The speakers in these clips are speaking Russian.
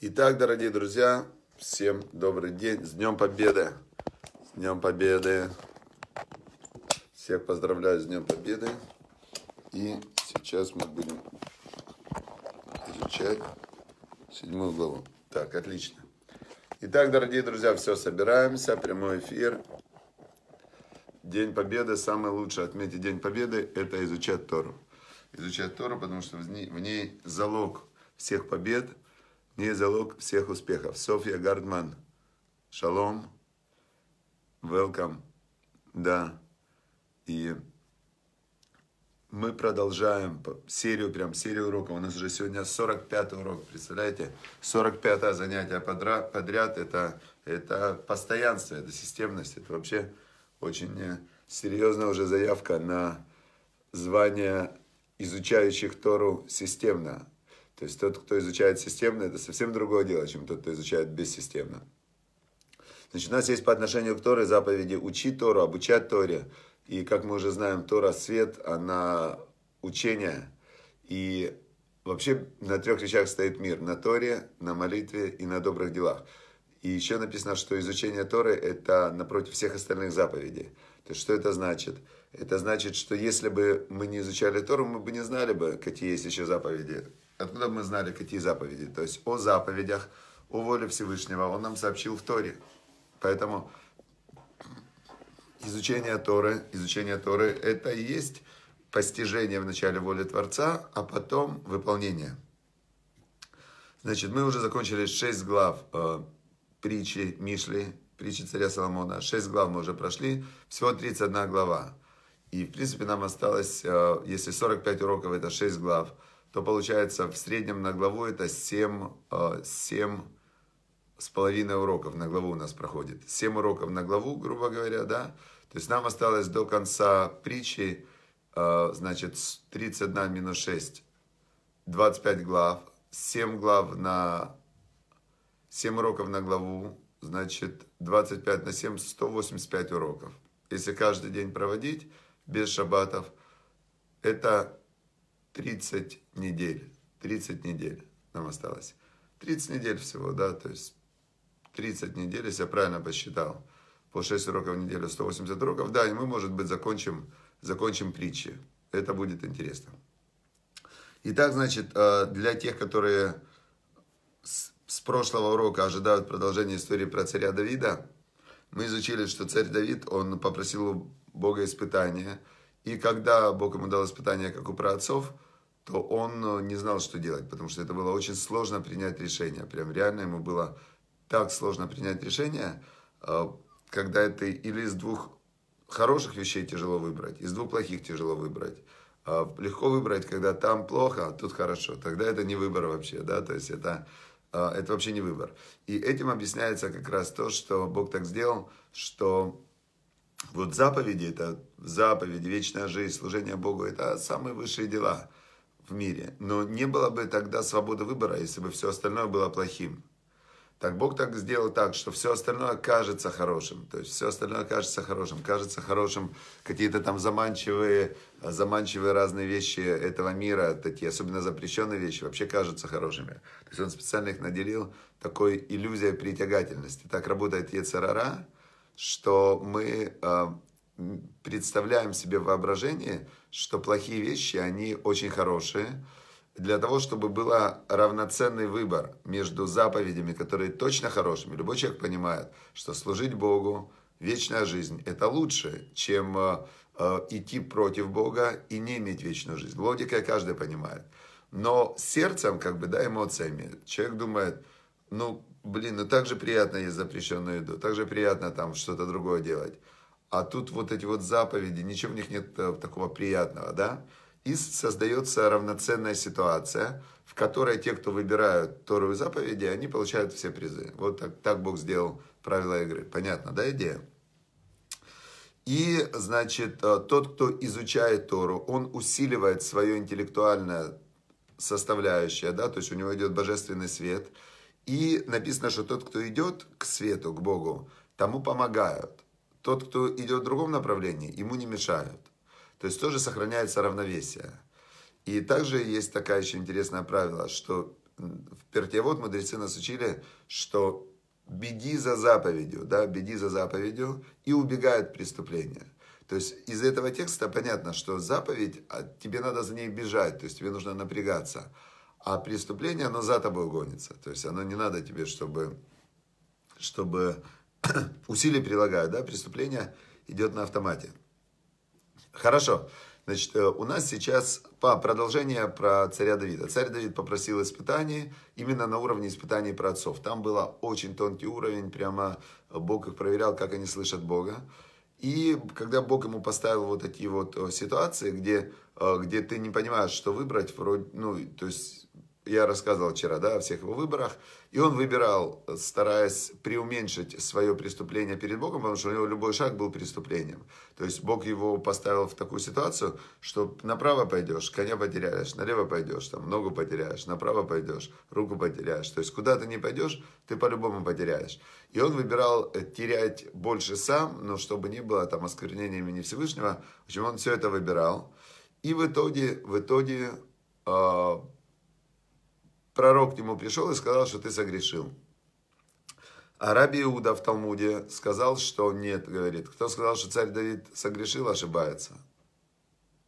Итак, дорогие друзья, всем добрый день. С Днем Победы! С Днем Победы! Всех поздравляю с Днем Победы. И сейчас мы будем изучать седьмую главу. Так, отлично. Итак, дорогие друзья, все, собираемся. Прямой эфир. День Победы. Самое лучшее отметить День Победы – это изучать Тору. Изучать Тору, потому что в ней залог всех побед – не залог всех успехов. Софья Гардман, шалом, welcome, да, и мы продолжаем серию, прям серию уроков. У нас уже сегодня 45 урок, представляете? 45 занятие подряд, подряд это, это постоянство, это системность, это вообще очень э, серьезная уже заявка на звание изучающих Тору системно. То есть тот, кто изучает системно, это совсем другое дело, чем тот, кто изучает бессистемно. Значит, у нас есть по отношению к Торе заповеди «учи Тору», «обучать Торе». И, как мы уже знаем, Тора – свет, она учение. И вообще на трех вещах стоит мир – на Торе, на молитве и на добрых делах. И еще написано, что изучение Торы – это напротив всех остальных заповедей. То есть, что это значит? Это значит, что если бы мы не изучали Тору, мы бы не знали бы, какие есть еще заповеди Откуда мы знали, какие заповеди? То есть о заповедях, о воле Всевышнего он нам сообщил в Торе. Поэтому изучение Торы, изучение Торы – это и есть постижение в начале воли Творца, а потом выполнение. Значит, мы уже закончили 6 глав э, притчи Мишли, притчи царя Соломона. 6 глав мы уже прошли, всего 31 глава. И, в принципе, нам осталось, э, если 45 уроков, это 6 глав – то получается в среднем на главу это 7, 7 э, с половиной уроков на главу у нас проходит. 7 уроков на главу, грубо говоря, да. То есть нам осталось до конца притчи, э, значит, 31 минус 6, 25 глав, 7 глав на 7 уроков на главу, значит, 25 на 7, 185 уроков. Если каждый день проводить без шабатов, это 30 недель, 30 недель нам осталось. 30 недель всего, да, то есть 30 недель, если я правильно посчитал, по 6 уроков в неделю, 180 уроков, да, и мы, может быть, закончим, закончим притчи. Это будет интересно. Итак, значит, э, для тех, которые с прошлого урока ожидают продолжения истории про царя Давида, мы изучили, что царь Давид, он попросил у Бога испытания, и когда Бог ему дал испытание, как у праотцов, то он э, не знал, что делать, потому что это было очень сложно принять решение. Прям реально ему было так сложно принять решение, э, когда это или из двух хороших вещей тяжело выбрать, из двух плохих тяжело выбрать. Э, легко выбрать, когда там плохо, а тут хорошо. Тогда это не выбор вообще, да, то есть это, это вообще не выбор. И этим объясняется как раз то, что Бог так сделал, что вот заповеди, это заповеди, вечная жизнь, служение Богу, это самые высшие дела в мире. Но не было бы тогда свободы выбора, если бы все остальное было плохим. Так Бог так сделал так, что все остальное кажется хорошим. То есть все остальное кажется хорошим. Кажется хорошим какие-то там заманчивые, заманчивые разные вещи этого мира, такие особенно запрещенные вещи, вообще кажутся хорошими. То есть он специально их наделил такой иллюзией притягательности. Так работает Ецарара, что мы а, представляем себе воображение, что плохие вещи, они очень хорошие, для того, чтобы был равноценный выбор между заповедями, которые точно хорошими. Любой человек понимает, что служить Богу, вечная жизнь, это лучше, чем э, э, идти против Бога и не иметь вечную жизнь. Логика каждый понимает. Но сердцем, как бы, да, эмоциями, человек думает, ну, блин, ну так же приятно есть запрещенную еду, так же приятно там что-то другое делать а тут вот эти вот заповеди, ничего в них нет э, такого приятного, да? И создается равноценная ситуация, в которой те, кто выбирают Тору и заповеди, они получают все призы. Вот так, так Бог сделал правила игры. Понятно, да, идея? И, значит, э, тот, кто изучает Тору, он усиливает свое интеллектуальное составляющее, да, то есть у него идет божественный свет. И написано, что тот, кто идет к свету, к Богу, тому помогают тот, кто идет в другом направлении, ему не мешают. То есть тоже сохраняется равновесие. И также есть такая еще интересная правило, что в Пертевод мудрецы нас учили, что беги за заповедью, да, беги за заповедью и убегай от преступления. То есть из этого текста понятно, что заповедь, а тебе надо за ней бежать, то есть тебе нужно напрягаться. А преступление, оно за тобой гонится. То есть оно не надо тебе, чтобы, чтобы усилия прилагают, да, преступление идет на автомате. Хорошо. Значит, э, у нас сейчас по продолжение про царя Давида. Царь Давид попросил испытаний именно на уровне испытаний про отцов. Там был очень тонкий уровень, прямо э, Бог их проверял, как они слышат Бога. И когда Бог ему поставил вот такие вот э, ситуации, где, где ты не понимаешь, что выбрать, вроде, ну, то есть я рассказывал вчера, да, о всех его выборах, и он выбирал, стараясь преуменьшить свое преступление перед Богом, потому что у него любой шаг был преступлением. То есть Бог его поставил в такую ситуацию, что направо пойдешь, коня потеряешь, налево пойдешь, там ногу потеряешь, направо пойдешь, руку потеряешь. То есть куда ты не пойдешь, ты по-любому потеряешь. И он выбирал э, терять больше сам, но чтобы не было там осквернения имени Всевышнего, в общем, он все это выбирал. И в итоге, в итоге а, пророк к нему пришел и сказал, что ты согрешил. А Раби Иуда в Талмуде сказал, что нет, говорит. Кто сказал, что царь Давид согрешил, ошибается.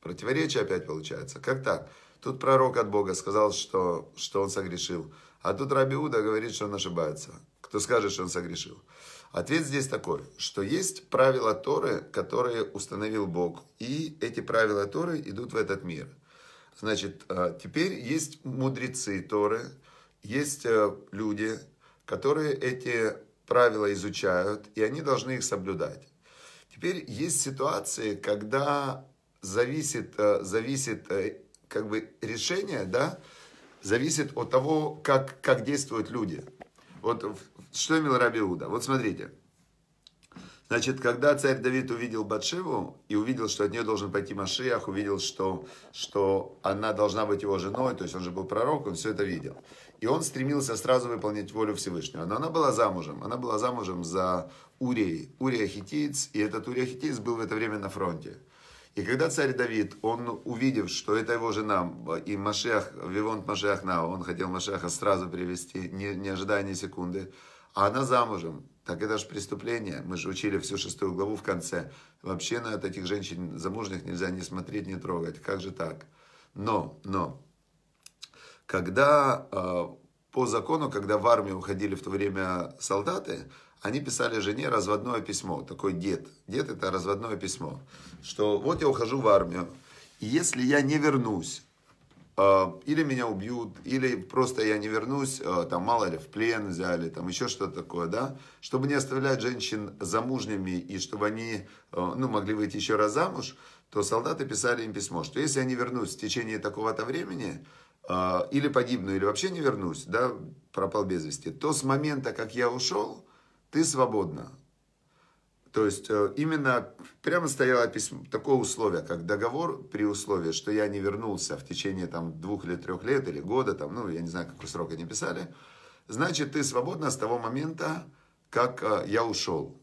Противоречие опять получается. Как так? Тут пророк от Бога сказал, что, что он согрешил. А тут Раби Иуда говорит, что он ошибается. Кто скажет, что он согрешил? Ответ здесь такой, что есть правила Торы, которые установил Бог. И эти правила Торы идут в этот мир – Значит, э, теперь есть мудрецы Торы, есть э, люди, которые эти правила изучают, и они должны их соблюдать. Теперь есть ситуации, когда зависит, э, зависит как бы решение, да, зависит от того, как, как действуют люди. Вот что имел Рабиуда? Вот смотрите. Значит, когда царь Давид увидел Батшеву и увидел, что от нее должен пойти Машиах, увидел, что, что она должна быть его женой, то есть он же был пророк, он все это видел. И он стремился сразу выполнить волю Всевышнего. Но она была замужем, она была замужем за Урией, Урия Хитиец, и этот Урия Хитиец был в это время на фронте. И когда царь Давид, он увидев, что это его жена, и Машех, Вивонт Машех на, он хотел Машеха сразу привести, не, не ожидая ни секунды, а она замужем, так это же преступление. Мы же учили всю шестую главу в конце. Вообще на этих женщин замужних нельзя ни смотреть, ни трогать. Как же так? Но, но, когда э, по закону, когда в армию уходили в то время солдаты, они писали жене разводное письмо, такой дед. Дед это разводное письмо, что вот я ухожу в армию, и если я не вернусь, Э, или меня убьют, или просто я не вернусь, э, там, мало ли, в плен взяли, там, еще что-то такое, да, чтобы не оставлять женщин замужними, и чтобы они, э, ну, могли выйти еще раз замуж, то солдаты писали им письмо, что если я не вернусь в течение такого-то времени, или погибну, или вообще не вернусь, да, пропал без вести, то с момента, как я ушел, ты свободна, то есть э, именно прямо стояло письмо, такое условие, как договор при условии, что я не вернулся в течение там, двух или трех лет или года, там, ну я не знаю, какой срок они писали, значит ты свободна с того момента, как э, я ушел.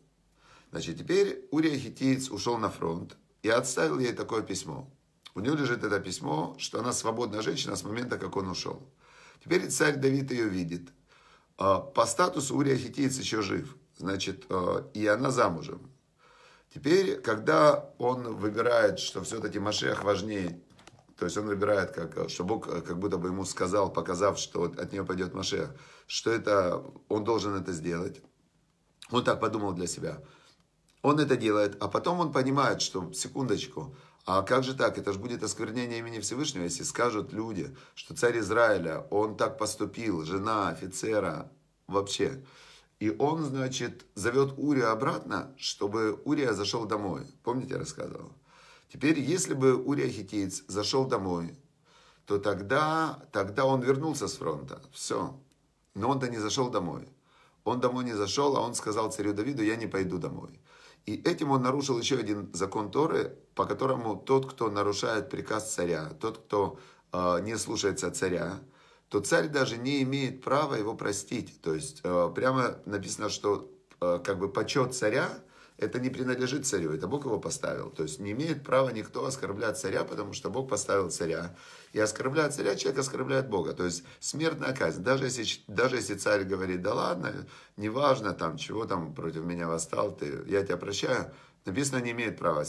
Значит, теперь Урия Хитиец ушел на фронт и отставил ей такое письмо. У нее лежит это письмо, что она свободная женщина с момента, как он ушел. Теперь царь Давид ее видит. А по статусу Урия Хитиец еще жив – значит, э, и она замужем. Теперь, когда он выбирает, что все-таки Машех важнее, то есть он выбирает, как, что Бог э, как будто бы ему сказал, показав, что от нее пойдет Машех, что это, он должен это сделать. Он так подумал для себя. Он это делает, а потом он понимает, что, секундочку, а как же так? Это же будет осквернение имени Всевышнего, если скажут люди, что царь Израиля, он так поступил, жена офицера, вообще. И он, значит, зовет Урия обратно, чтобы Урия зашел домой. Помните, я рассказывал? Теперь, если бы Урия Хитеец зашел домой, то тогда, тогда он вернулся с фронта. Все. Но он-то не зашел домой. Он домой не зашел, а он сказал царю Давиду, я не пойду домой. И этим он нарушил еще один закон Торы, по которому тот, кто нарушает приказ царя, тот, кто э, не слушается царя, то царь даже не имеет права его простить. То есть э, прямо написано, что э, как бы почет царя, это не принадлежит царю, это Бог его поставил. То есть не имеет права никто оскорблять царя, потому что Бог поставил царя. И оскорбляет царя, человек оскорбляет Бога. То есть смертная казнь. Даже если, даже если царь говорит, да ладно, неважно, там, чего там против меня восстал ты, я тебя прощаю. Написано, не имеет права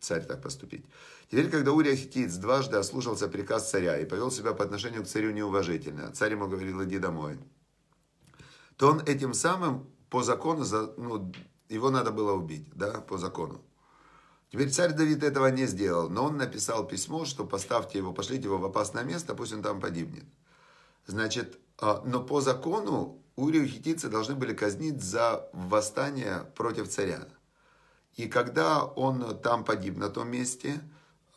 царь так поступить. Теперь, когда Урия Хитиец дважды ослушался приказ царя и повел себя по отношению к царю неуважительно, царь ему говорил, иди домой, то он этим самым по закону, ну, его надо было убить, да, по закону. Теперь царь Давид этого не сделал, но он написал письмо, что поставьте его, пошлите его в опасное место, пусть он там погибнет. Значит, а, но по закону Урию хитийцы должны были казнить за восстание против царя. И когда он там погиб на том месте,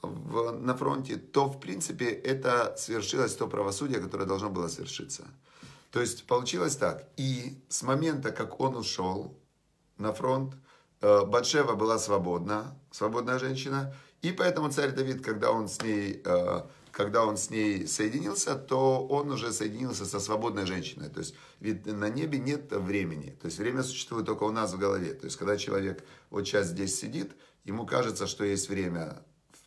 в, на фронте, то, в принципе, это свершилось то правосудие, которое должно было свершиться. То есть получилось так. И с момента, как он ушел на фронт, э, Батшева была свободна, свободная женщина, и поэтому царь Давид, когда он с ней, э, когда он с ней соединился, то он уже соединился со свободной женщиной. То есть ведь на небе нет времени. То есть время существует только у нас в голове. То есть когда человек вот сейчас здесь сидит, ему кажется, что есть время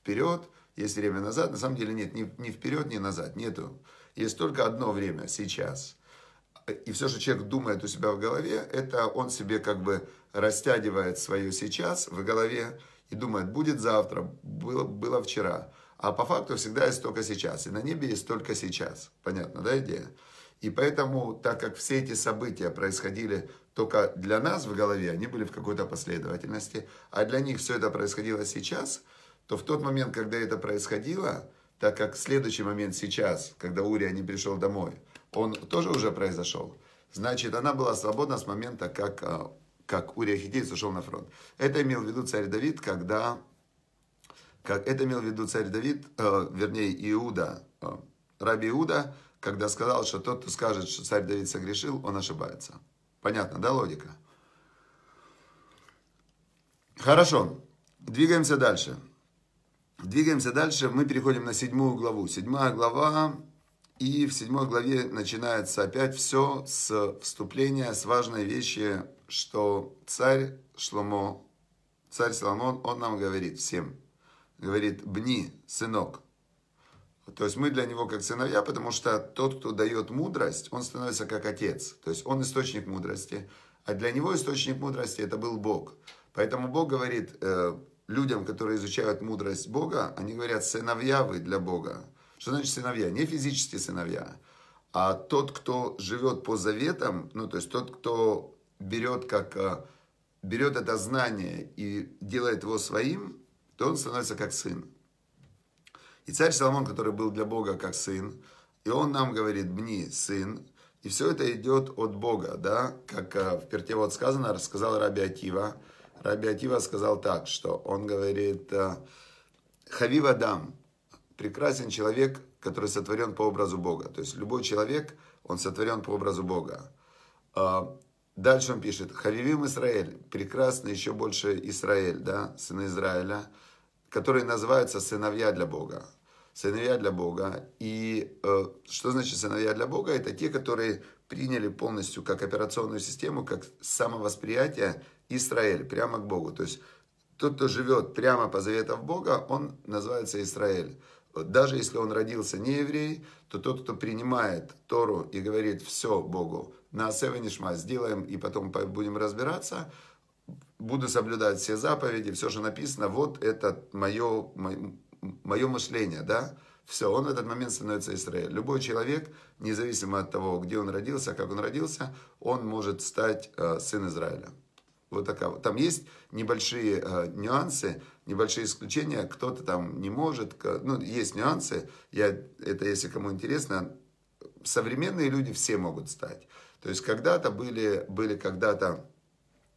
вперед, есть время назад. На самом деле нет, ни, ни вперед, ни назад, нету. Есть только одно время, сейчас. И все, что человек думает у себя в голове, это он себе как бы растягивает свое сейчас в голове и думает, будет завтра, было, было вчера. А по факту всегда есть только сейчас. И на небе есть только сейчас. Понятно, да, идея? И поэтому, так как все эти события происходили только для нас в голове, они были в какой-то последовательности, а для них все это происходило сейчас – то в тот момент, когда это происходило, так как следующий момент сейчас, когда Урия а не пришел домой, он тоже уже произошел, значит, она была свободна с момента, как, э, как Урия Хитеец ушел на фронт. Это имел в виду царь Давид, когда... Как, это имел в виду царь Давид, э, вернее, Иуда, э, раби Иуда, когда сказал, что тот, кто скажет, что царь Давид согрешил, он ошибается. Понятно, да, логика? Хорошо, двигаемся дальше. Двигаемся дальше, мы переходим на седьмую главу. Седьмая глава, и в седьмой главе начинается опять все с вступления, с важной вещи, что царь Шломо, царь Соломон, он нам говорит всем, говорит, бни, сынок. То есть мы для него как сыновья, потому что тот, кто дает мудрость, он становится как отец. То есть он источник мудрости, а для него источник мудрости это был Бог. Поэтому Бог говорит, э, людям, которые изучают мудрость Бога, они говорят, сыновья вы для Бога. Что значит сыновья? Не физические сыновья, а тот, кто живет по заветам, ну, то есть тот, кто берет как э, берет это знание и делает его своим, то он становится как сын. И царь Соломон, который был для Бога как сын, и он нам говорит, бни, сын, и все это идет от Бога, да, как э, в Перте вот сказано, рассказал Раби Акива, Раби Акива сказал так, что он говорит, э, Хавив Адам, прекрасен человек, который сотворен по образу Бога. То есть любой человек, он сотворен по образу Бога. А, дальше он пишет, Хавивим Израиль, прекрасно еще больше Израиль, да, сыны Израиля, которые называются сыновья для Бога. Сыновья для Бога. И э, что значит сыновья для Бога? Это те, которые приняли полностью как операционную систему, как самовосприятие Израиль, прямо к Богу. То есть тот, кто живет прямо по заветам Бога, он называется Израиль. Даже если он родился не еврей, то тот, кто принимает Тору и говорит все Богу, на Севенишма сделаем и потом будем разбираться, буду соблюдать все заповеди, все, что написано, вот это мое, мое, мое мышление, да, все, он в этот момент становится Израиль. Любой человек, независимо от того, где он родился, как он родился, он может стать э, сын Израиля. Вот такая. Там есть небольшие э, нюансы, небольшие исключения. Кто-то там не может. Ну, есть нюансы. Я, это, если кому интересно, современные люди все могут стать. То есть когда-то были, были когда-то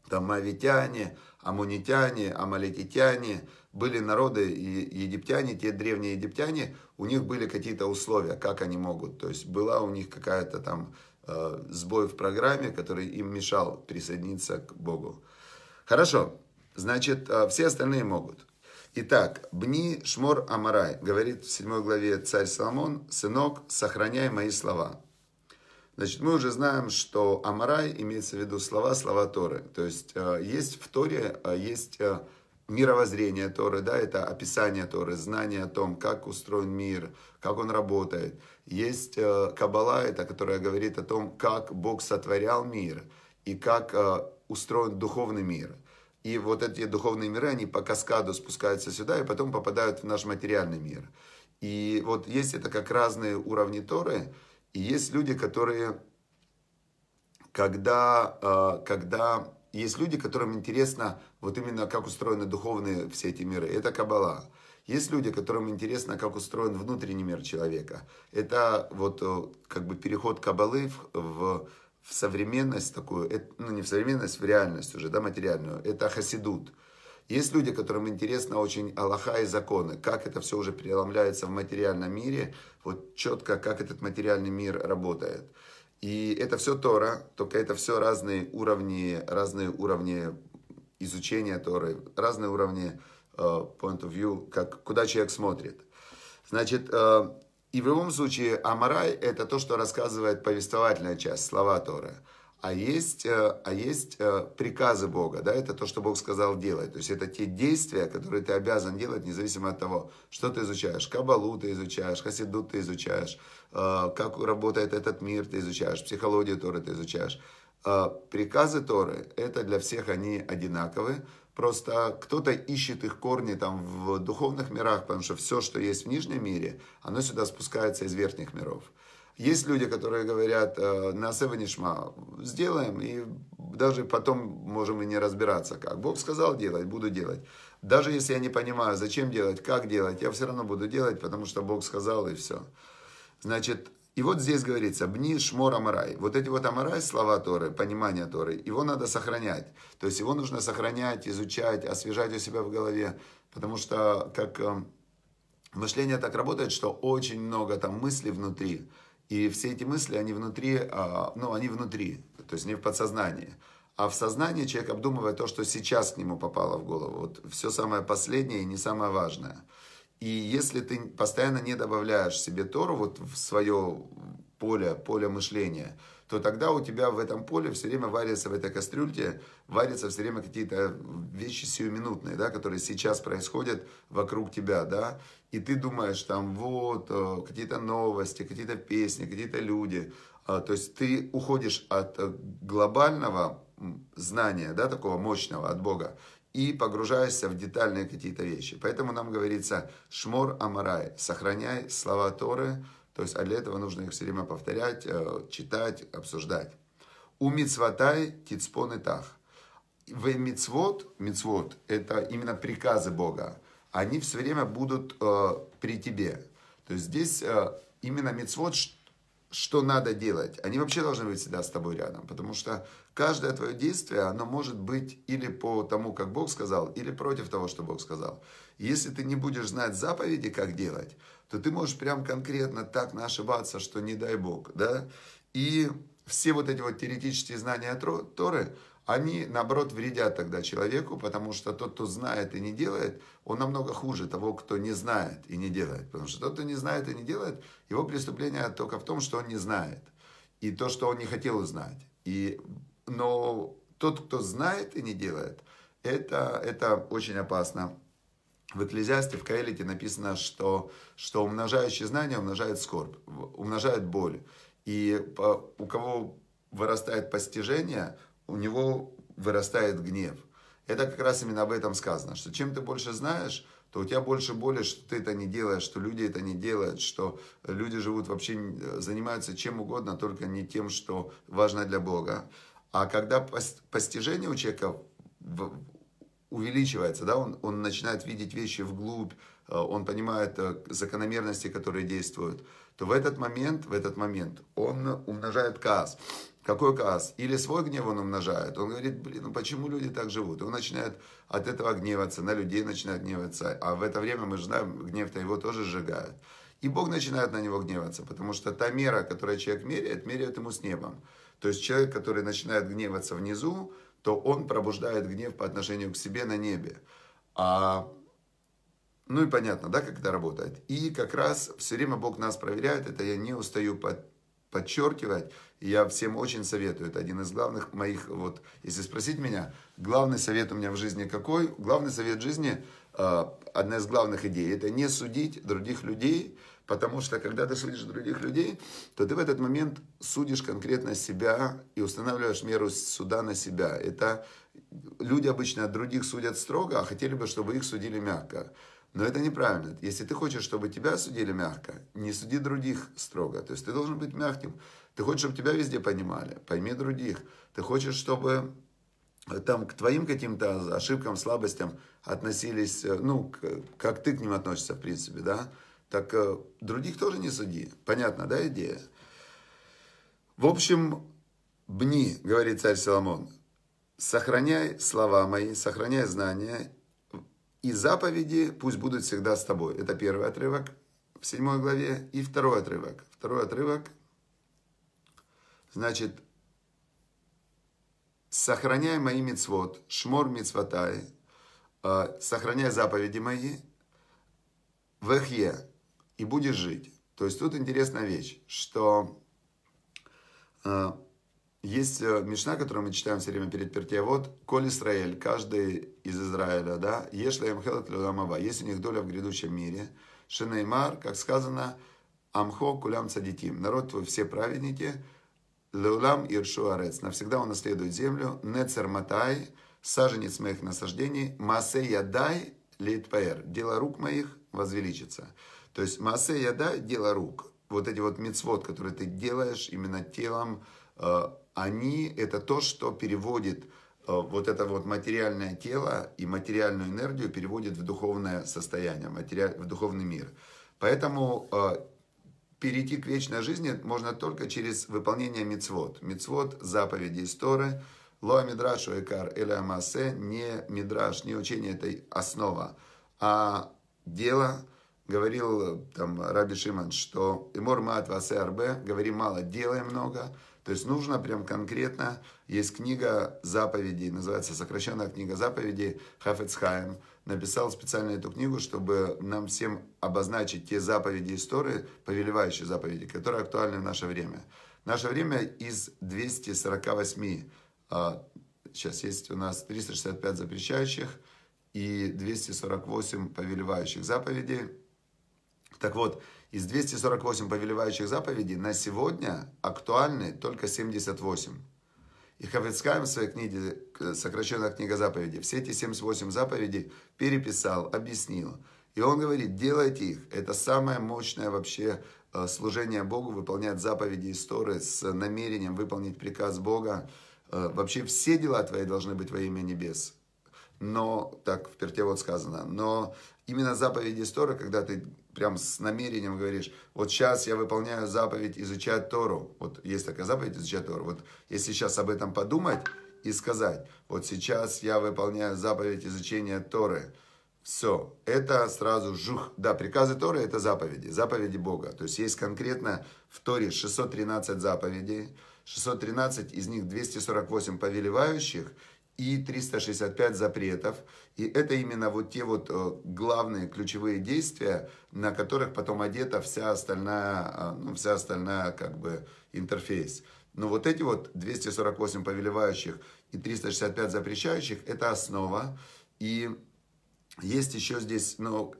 там мавитяне, амунитяне, амалетитяне, были народы, и египтяне, те древние египтяне, у них были какие-то условия, как они могут. То есть была у них какая-то там э, сбой в программе, который им мешал присоединиться к Богу. Хорошо, значит, э, все остальные могут. Итак, Бни Шмор Амарай, говорит в 7 главе царь Соломон, «Сынок, сохраняй мои слова». Значит, мы уже знаем, что Амарай имеется в виду слова, слова Торы. То есть, э, есть в Торе, э, есть... Э, мировоззрение Торы, да, это описание Торы, знание о том, как устроен мир, как он работает. Есть э, Каббала, это которая говорит о том, как Бог сотворял мир и как э, устроен духовный мир. И вот эти духовные миры, они по каскаду спускаются сюда и потом попадают в наш материальный мир. И вот есть это как разные уровни Торы, и есть люди, которые, когда, э, когда есть люди, которым интересно вот именно как устроены духовные все эти миры. Это Каббала. Есть люди, которым интересно, как устроен внутренний мир человека. Это вот э, как бы переход Каббалы в, в, в современность такую, ну не в современность, в реальность уже, да, материальную. Это хасидут. Есть люди, которым интересно очень Аллаха и законы, как это все уже преломляется в материальном мире, вот четко, как этот материальный мир работает. И это все Тора, только это все разные уровни, разные уровни изучения Торы, разные уровни э, point of view, как, куда человек смотрит. Значит, э, и в любом случае Амарай – это то, что рассказывает повествовательная часть, слова Торы. А есть, э, а есть приказы Бога, да, это то, что Бог сказал делать. То есть это те действия, которые ты обязан делать, независимо от того, что ты изучаешь. Кабалу ты изучаешь, хасиду ты изучаешь, Э, как работает этот мир, ты изучаешь, психологию Торы ты изучаешь. Э, приказы Торы, это для всех они одинаковые, просто кто-то ищет их корни там в духовных мирах, потому что все, что есть в нижнем мире, оно сюда спускается из верхних миров. Есть люди, которые говорят, э, на Севанишма сделаем, и даже потом можем и не разбираться, как. Бог сказал делать, буду делать. Даже если я не понимаю, зачем делать, как делать, я все равно буду делать, потому что Бог сказал, и все. Значит, и вот здесь говорится, бни шмор амарай. Вот эти вот амарай, слова Торы, понимание Торы, его надо сохранять. То есть его нужно сохранять, изучать, освежать у себя в голове. Потому что как эм, мышление так работает, что очень много там мыслей внутри. И все эти мысли, они внутри, а, ну, они внутри, то есть не в подсознании. А в сознании человек обдумывает то, что сейчас к нему попало в голову. Вот все самое последнее и не самое важное. И если ты постоянно не добавляешь себе Тору вот в свое поле, поле мышления, то тогда у тебя в этом поле все время варится, в этой кастрюльке, варятся все время какие-то вещи сиюминутные, да, которые сейчас происходят вокруг тебя, да, и ты думаешь там вот э, какие-то новости, какие-то песни, какие-то люди, а, то есть ты уходишь от э, глобального знания, да, такого мощного от Бога, и погружаешься в детальные какие-то вещи. Поэтому нам говорится «шмор амарай» – «сохраняй слова Торы», то есть, а для этого нужно их все время повторять, э, читать, обсуждать. «У мицватай тицпон и тах». В мицвод, мицвод – это именно приказы Бога, они все время будут э, при тебе. То есть здесь э, именно мицвод, что надо делать, они вообще должны быть всегда с тобой рядом, потому что Каждое твое действие, оно может быть или по тому, как Бог сказал, или против того, что Бог сказал. Если ты не будешь знать заповеди, как делать, то ты можешь прям конкретно так ошибаться, что не дай Бог, да? И все вот эти вот теоретические знания Торы, они, наоборот, вредят тогда человеку, потому что тот, кто знает и не делает, он намного хуже того, кто не знает и не делает. Потому что тот, кто не знает и не делает, его преступление только в том, что он не знает. И то, что он не хотел узнать. И но тот, кто знает и не делает, это, это очень опасно. В Экклезиасте, в Каэлите написано, что, что умножающие знания умножает скорбь, умножает боль. И по, у кого вырастает постижение, у него вырастает гнев. Это как раз именно об этом сказано, что чем ты больше знаешь, то у тебя больше боли, что ты это не делаешь, что люди это не делают, что люди живут вообще, э, занимаются чем угодно, только не тем, что важно для Бога. А когда постижение у человека увеличивается, да, он, он начинает видеть вещи вглубь, э, он понимает э, закономерности, которые действуют, то в этот момент, в этот момент он умножает каас. Какой каас? Или свой гнев он умножает. Он говорит, блин, ну почему люди так живут? И он начинает от этого гневаться, на людей начинает гневаться. А в это время мы же знаем, гнев-то его тоже сжигает. И Бог начинает на него гневаться, потому что та мера, которую человек меряет, меряет ему с небом. То есть человек, который начинает гневаться внизу, то он пробуждает гнев по отношению к себе на небе. А, ну и понятно, да, как это работает. И как раз все время Бог нас проверяет, это я не устаю под, подчеркивать. я всем очень советую. Это один из главных моих, вот, если спросить меня, главный совет у меня в жизни какой? Главный совет жизни, а, одна из главных идей, это не судить других людей, Потому что, когда ты судишь других людей, то ты в этот момент судишь конкретно себя и устанавливаешь меру суда на себя. Это люди обычно от других судят строго, а хотели бы, чтобы их судили мягко. Но это неправильно. Если ты хочешь, чтобы тебя судили мягко, не суди других строго. То есть ты должен быть мягким. Ты хочешь, чтобы тебя везде понимали, пойми других. Ты хочешь, чтобы э, там к твоим каким-то ошибкам, слабостям относились, э, ну, как ты к ним относишься, в принципе, да? Так э, других тоже не суди. Понятно, да, идея? В общем, бни, говорит царь Соломон, сохраняй слова мои, сохраняй знания, и заповеди пусть будут всегда с тобой. Это первый отрывок в седьмой главе. И второй отрывок. Второй отрывок, значит, сохраняй мои мицвод, шмор мицватай, э, сохраняй заповеди мои, вехе, и будешь жить. То есть тут интересная вещь, что э, есть э, мечта, которую мы читаем все время перед перте. Вот, коль Израиль, каждый из Израиля, да, ешь лаем хелат людамава, есть у них доля в грядущем мире. Шинеймар, как сказано, амхо кулям цадитим, народ твой все праведники, леулам иршу арец, навсегда он наследует землю, нецер матай, саженец моих насаждений, масе ядай литпаэр, дело рук моих возвеличится. То есть масея, да, дело рук. Вот эти вот мецвод, которые ты делаешь именно телом, э, они, это то, что переводит э, вот это вот материальное тело и материальную энергию переводит в духовное состояние, в духовный мир. Поэтому э, перейти к вечной жизни можно только через выполнение мицвод. Мицвод, заповеди исторы, лоа мидраш уэкар или амасе, не мидраш, не учение, этой основа, а дело, говорил э, там Раби Шиман, что «Эмор маат васе арбе» – «Говори мало, делай много». То есть нужно прям конкретно, есть книга заповедей, называется сокращенная книга заповедей Хафецхайм, написал специально эту книгу, чтобы нам всем обозначить те заповеди истории, повелевающие заповеди, которые актуальны в наше время. В наше время из 248, а, сейчас есть у нас 365 запрещающих и 248 повелевающих заповедей, так вот, из 248 повелевающих заповедей на сегодня актуальны только 78. И Хафицкайм в своей книге, э, сокращенная книга заповедей, все эти 78 заповедей переписал, объяснил. И он говорит, делайте их. Это самое мощное вообще э, служение Богу, выполнять заповеди и сторы с намерением выполнить приказ Бога. Э, вообще все дела твои должны быть во имя небес. Но, так в перте вот сказано, но именно заповеди Стора, когда ты прям с намерением говоришь, вот сейчас я выполняю заповедь изучать Тору. Вот есть такая заповедь изучать Тору. Вот если сейчас об этом подумать и сказать, вот сейчас я выполняю заповедь изучения Торы. Все, это сразу жух. Да, приказы Торы это заповеди, заповеди Бога. То есть есть конкретно в Торе 613 заповедей, 613 из них 248 повелевающих и 365 запретов. И это именно вот те вот э, главные ключевые действия, на которых потом одета вся остальная, э, ну, вся остальная как бы интерфейс. Но вот эти вот 248 повелевающих и 365 запрещающих – это основа. И есть еще здесь, ну,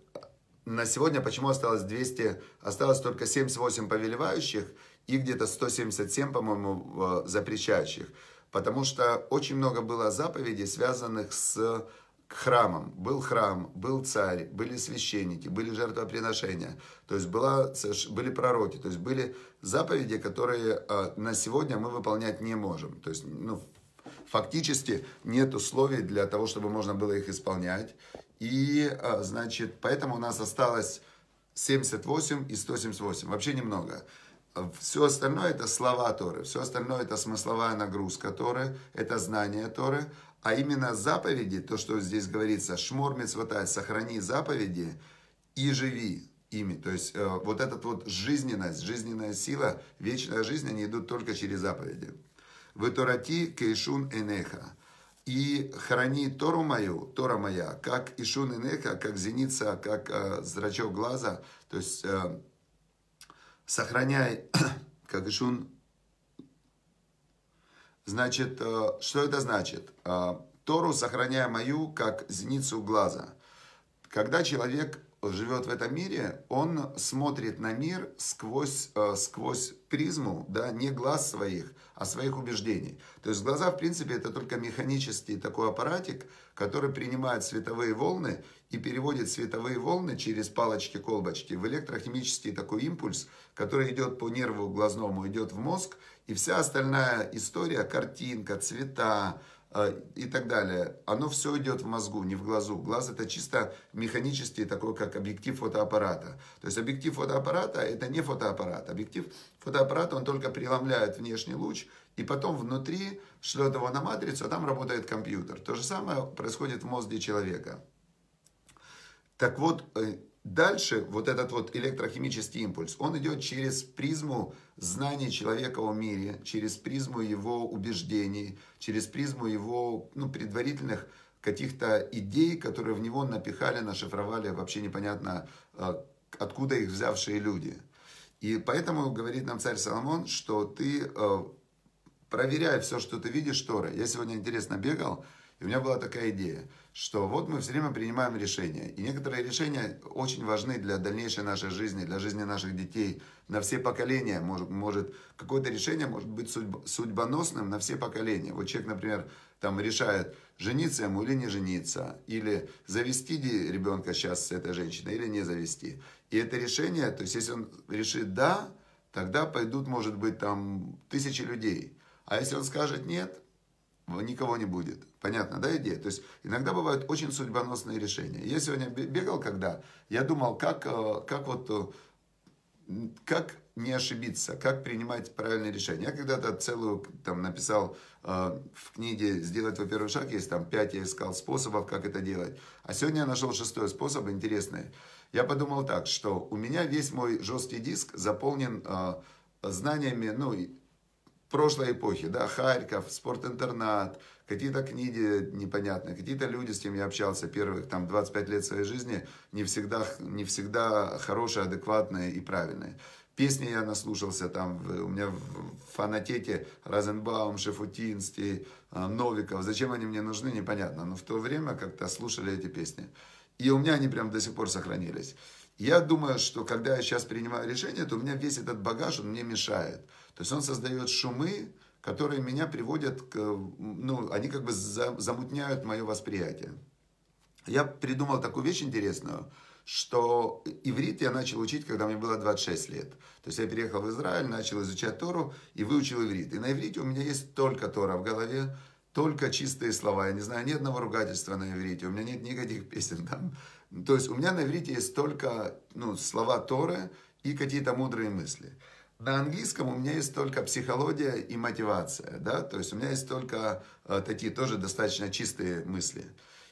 на сегодня почему осталось 200, осталось только 78 повелевающих и где-то 177, по-моему, э, запрещающих потому что очень много было заповедей, связанных с храмом. Был храм, был царь, были священники, были жертвоприношения, то есть была, были пророки, то есть были заповеди, которые а, на сегодня мы выполнять не можем. То есть, ну, фактически нет условий для того, чтобы можно было их исполнять. И, а, значит, поэтому у нас осталось 78 и 178, вообще немного. Все остальное это слова Торы, все остальное это смысловая нагрузка Торы, это знание Торы, а именно заповеди, то, что здесь говорится, шмор мецвотай, сохрани заповеди и живи ими. То есть э, вот эта вот жизненность, жизненная сила, вечная жизнь, они идут только через заповеди. Вытурати кейшун энеха. И храни Тору мою, Тора моя, как ишун энеха, как зеница, как э, зрачок глаза. То есть э, сохраняй, как Ишун, значит, э, что это значит? Э, Тору сохраняя мою, как зеницу глаза. Когда человек живет в этом мире, он смотрит на мир сквозь, э, сквозь призму, да, не глаз своих, а своих убеждений. То есть глаза, в принципе, это только механический такой аппаратик, который принимает световые волны и переводит световые волны через палочки-колбочки в электрохимический такой импульс, который идет по нерву глазному, идет в мозг, и вся остальная история, картинка, цвета, Э, и так далее. Оно все идет в мозгу, не в глазу. Глаз это чисто механический, такой как объектив фотоаппарата. То есть объектив фотоаппарата это не фотоаппарат. Объектив фотоаппарата он только преломляет внешний луч и потом внутри шлет его на матрицу, а там работает компьютер. То же самое происходит в мозге человека. Так вот, э, Дальше вот этот вот электрохимический импульс, он идет через призму знаний человека о мире, через призму его убеждений, через призму его ну, предварительных каких-то идей, которые в него напихали, нашифровали, вообще непонятно, а, откуда их взявшие люди. И поэтому говорит нам царь Соломон, что ты а, проверяй все, что ты видишь, Тора. Я сегодня интересно бегал, и у меня была такая идея, что вот мы все время принимаем решения. И некоторые решения очень важны для дальнейшей нашей жизни, для жизни наших детей, на все поколения. Может, может какое-то решение может быть судьб, судьбоносным на все поколения. Вот человек, например, там решает, жениться ему или не жениться, или завести ребенка сейчас с этой женщиной, или не завести. И это решение, то есть если он решит «да», тогда пойдут, может быть, там тысячи людей. А если он скажет «нет», ну, никого не будет. Понятно, да, идея? То есть иногда бывают очень судьбоносные решения. Я сегодня бегал, когда я думал, как, э, как вот э, как не ошибиться, как принимать правильные решения. Я когда-то целую там написал э, в книге «Сделать твой первый шаг», есть там пять, я искал способов, как это делать. А сегодня я нашел шестой способ, интересный. Я подумал так, что у меня весь мой жесткий диск заполнен э, знаниями, ну, прошлой эпохи, да, Харьков, спортинтернат, какие-то книги непонятные, какие-то люди, с кем я общался первых там 25 лет своей жизни, не всегда, не всегда хорошие, адекватные и правильные. Песни я наслушался там, у меня в фанатете Розенбаум, Шефутинский, э, Новиков. Зачем они мне нужны, непонятно. Но в то время как-то слушали эти песни. И у меня они прям до сих пор сохранились. Я думаю, что когда я сейчас принимаю решение, то у меня весь этот багаж, он мне мешает. То есть он создает шумы, которые меня приводят к... Ну, они как бы замутняют мое восприятие. Я придумал такую вещь интересную, что иврит я начал учить, когда мне было 26 лет. То есть я переехал в Израиль, начал изучать Тору и выучил иврит. И на иврите у меня есть только Тора в голове, только чистые слова. Я не знаю ни одного ругательства на иврите, у меня нет никаких песен там. То есть у меня на иврите есть только ну, слова Торы и какие-то мудрые мысли на английском у меня есть только психология и мотивация, да, то есть у меня есть только э, такие тоже достаточно чистые мысли.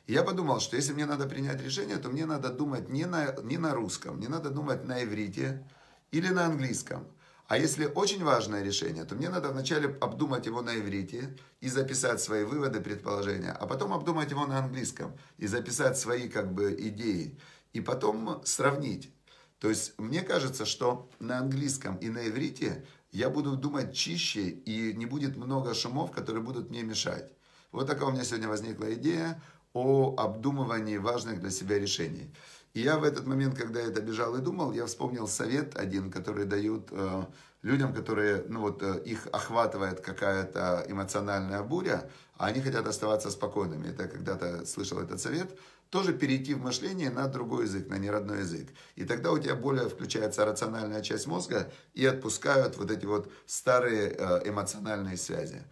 И я подумал, что если мне надо принять решение, то мне надо думать не на, не на русском, мне надо думать на иврите или на английском. А если очень важное решение, то мне надо вначале обдумать его на иврите и записать свои выводы, предположения, а потом обдумать его на английском и записать свои как бы идеи, и потом сравнить то есть мне кажется, что на английском и на иврите я буду думать чище и не будет много шумов, которые будут мне мешать. Вот такая у меня сегодня возникла идея о обдумывании важных для себя решений. И я в этот момент, когда я это бежал и думал, я вспомнил совет один, который дают э, людям, которые, ну вот, э, их охватывает какая-то эмоциональная буря, а они хотят оставаться спокойными. Это когда-то слышал этот совет тоже перейти в мышление на другой язык, на неродной язык. И тогда у тебя более включается рациональная часть мозга и отпускают вот эти вот старые э, эмоциональные связи.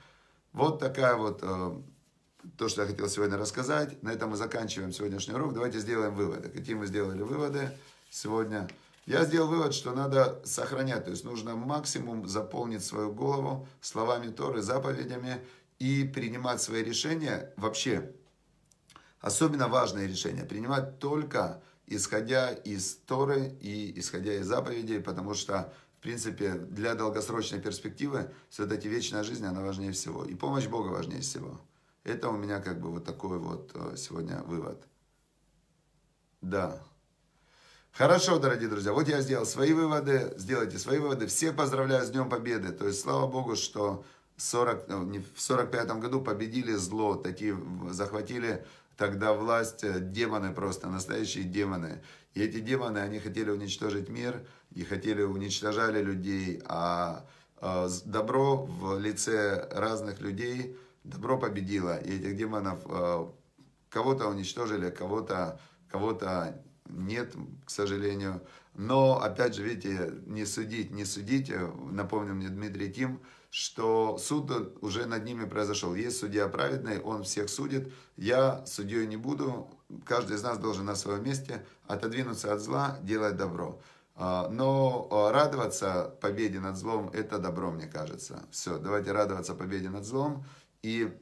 Вот такая вот э, то, что я хотел сегодня рассказать. На этом мы заканчиваем сегодняшний урок. Давайте сделаем выводы. Какие мы сделали выводы сегодня? Я сделал вывод, что надо сохранять, то есть нужно максимум заполнить свою голову словами Торы, заповедями и принимать свои решения вообще Особенно важные решения принимать только исходя из Торы и исходя из заповедей, потому что, в принципе, для долгосрочной перспективы все-таки вечная жизнь, она важнее всего. И помощь Бога важнее всего. Это у меня как бы вот такой вот э, сегодня вывод. Да. Хорошо, дорогие друзья, вот я сделал свои выводы, сделайте свои выводы. Всех поздравляю с Днем Победы. То есть, слава Богу, что 40, э, в 45 году победили зло, такие захватили тогда власть, э, демоны просто, настоящие демоны. И эти демоны, они хотели уничтожить мир, и хотели, уничтожали людей, а э, добро в лице разных людей, добро победило, и этих демонов э, кого-то уничтожили, кого-то кого, -то, нет, к сожалению. Но, опять же, видите, не судить, не судить. Напомню мне Дмитрий Тим, что суд уже над ними произошел. Есть судья праведный, он всех судит. Я судьей не буду. Каждый из нас должен на своем месте отодвинуться от зла, делать добро. А, но а, радоваться победе над злом – это добро, мне кажется. Все, давайте радоваться победе над злом. И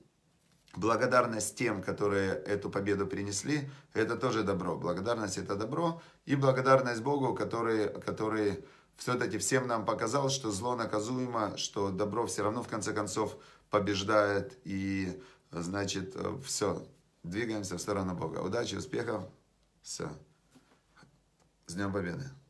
благодарность тем, которые эту победу принесли, это тоже добро. Благодарность – это добро. И благодарность Богу, который, который все-таки всем нам показал, что зло наказуемо, что добро все равно в конце концов побеждает. И значит, э, все, двигаемся в сторону Бога. Удачи, успехов. Все. С Днем Победы!